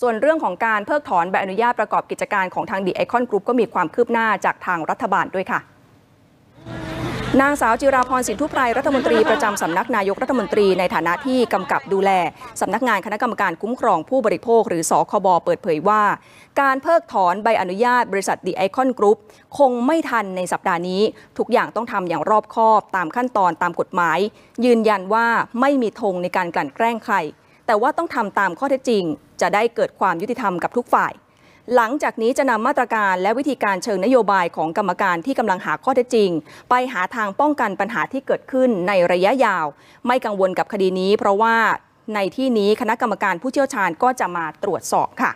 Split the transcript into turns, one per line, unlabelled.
ส่วนเรื่องของการเพิกถอนใบอนุญาตประกอบกิจการของทางดีไอคอนกรุ๊ปก็มีความคืบหน้าจากทางรัฐบาลด้วยค่ะ นางสาวจิราพรสินทุพไพรรัฐมนตรีประจำสำนักนายกรัฐมนตรีในฐานะที่กำกับดูแลสำนักงานคณะกรรมการคุ้มครองผู้บริโภค หรือสคบเปิดเผยว่า การเพิกถอนใบอนุญาตบริษัทดีไอคอนกรุ๊ปคงไม่ทันในสัปดาห์นี้ทุกอย่างต้องทำอย่างรอบคอบตามขั้นตอนตามกฎหมาย ยืนยันว่าไม่มีธงในการกลั่นแกล้งใครแต่ว่าต้องทำตามข้อเท็จจริง จะได้เกิดความยุติธรรมกับทุกฝ่าย หลังจากนี้จะนำมาตรการและวิธีการเชิงนโยบายของกรรมการที่กำลังหาข้อเท็จจริง ไปหาทางป้องกันปัญหาที่เกิดขึ้นในระยะยาวไม่กังวลกับคดีนี้ เพราะว่าในที่นี้คณะกรรมการผู้เชี่ยวชาญก็จะมาตรวจสอบค่ะ